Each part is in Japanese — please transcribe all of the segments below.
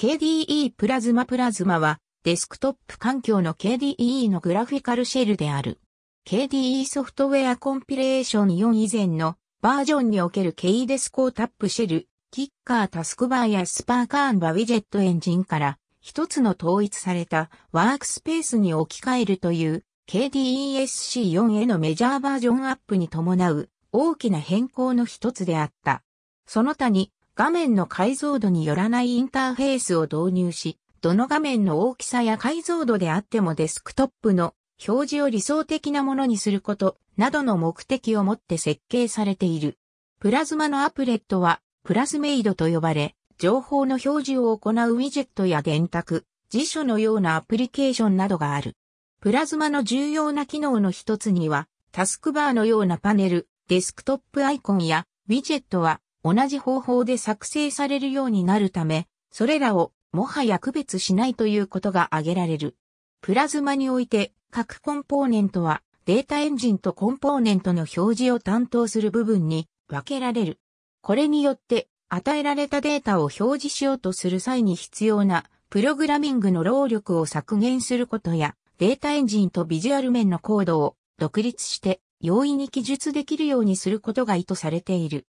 KDE プラズマプラズマはデスクトップ環境の KDE のグラフィカルシェルである。KDE ソフトウェアコンピレーション4以前のバージョンにおける KE デスコータップシェル、キッカータスクバーやスパーカーンバウィジェットエンジンから一つの統一されたワークスペースに置き換えるという KDESC4 へのメジャーバージョンアップに伴う大きな変更の一つであった。その他に画面の解像度によらないインターフェースを導入し、どの画面の大きさや解像度であってもデスクトップの表示を理想的なものにすることなどの目的をもって設計されている。プラズマのアプレットはプラズメイドと呼ばれ、情報の表示を行うウィジェットや電卓、辞書のようなアプリケーションなどがある。プラズマの重要な機能の一つには、タスクバーのようなパネル、デスクトップアイコンやウィジェットは同じ方法で作成されるようになるため、それらをもはや区別しないということが挙げられる。プラズマにおいて各コンポーネントはデータエンジンとコンポーネントの表示を担当する部分に分けられる。これによって与えられたデータを表示しようとする際に必要なプログラミングの労力を削減することやデータエンジンとビジュアル面のコードを独立して容易に記述できるようにすることが意図されている。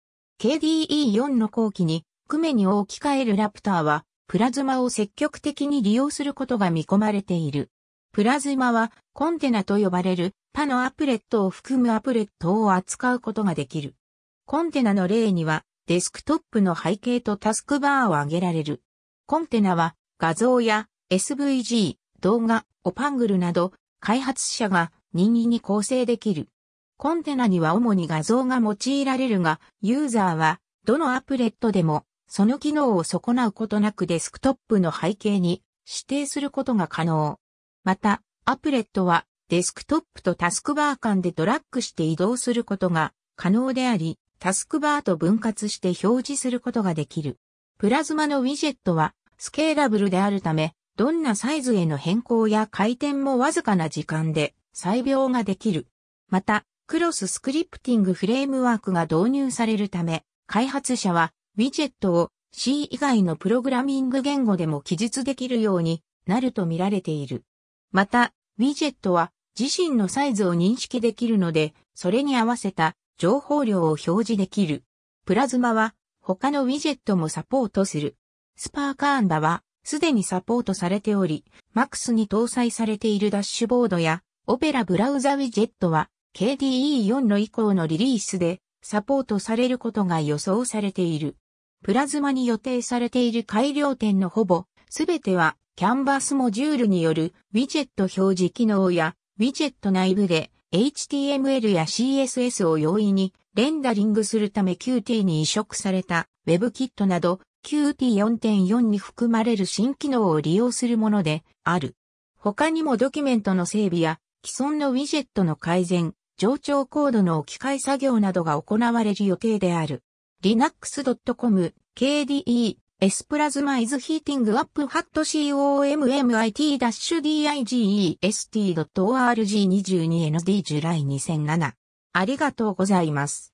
KDE4 の後期に、クメに置き換えるラプターは、プラズマを積極的に利用することが見込まれている。プラズマは、コンテナと呼ばれる、他のアプレットを含むアプレットを扱うことができる。コンテナの例には、デスクトップの背景とタスクバーを挙げられる。コンテナは、画像や SVG、動画、オパングルなど、開発者が任意に構成できる。コンテナには主に画像が用いられるが、ユーザーは、どのアプレットでも、その機能を損なうことなくデスクトップの背景に指定することが可能。また、アプレットはデスクトップとタスクバー間でドラッグして移動することが可能であり、タスクバーと分割して表示することができる。プラズマのウィジェットはスケーラブルであるため、どんなサイズへの変更や回転もわずかな時間で裁量ができる。また、クロススクリプティングフレームワークが導入されるため、開発者はウィジェットを C 以外のプログラミング言語でも記述できるようになると見られている。また、ウィジェットは自身のサイズを認識できるので、それに合わせた情報量を表示できる。プラズマは他のウィジェットもサポートする。スパーカーンダはすでにサポートされており、MAX に搭載されているダッシュボードやオペラブラウザウィジェットは KDE4 の以降のリリースでサポートされることが予想されている。プラズマに予定されている改良点のほぼすべてはキャンバスモジュールによるウィジェット表示機能やウィジェット内部で HTML や CSS を容易にレンダリングするため Qt に移植された WebKit など Qt4.4 に含まれる新機能を利用するものである。他にもドキュメントの整備や既存のウィジェットの改善、冗長コードの置き換え作業などが行われる予定である。linux.com KDE S プラズマイズヒーティングアップ h ッ t COMMIT-DIGEST.org22ND ジュライ2007ありがとうございます。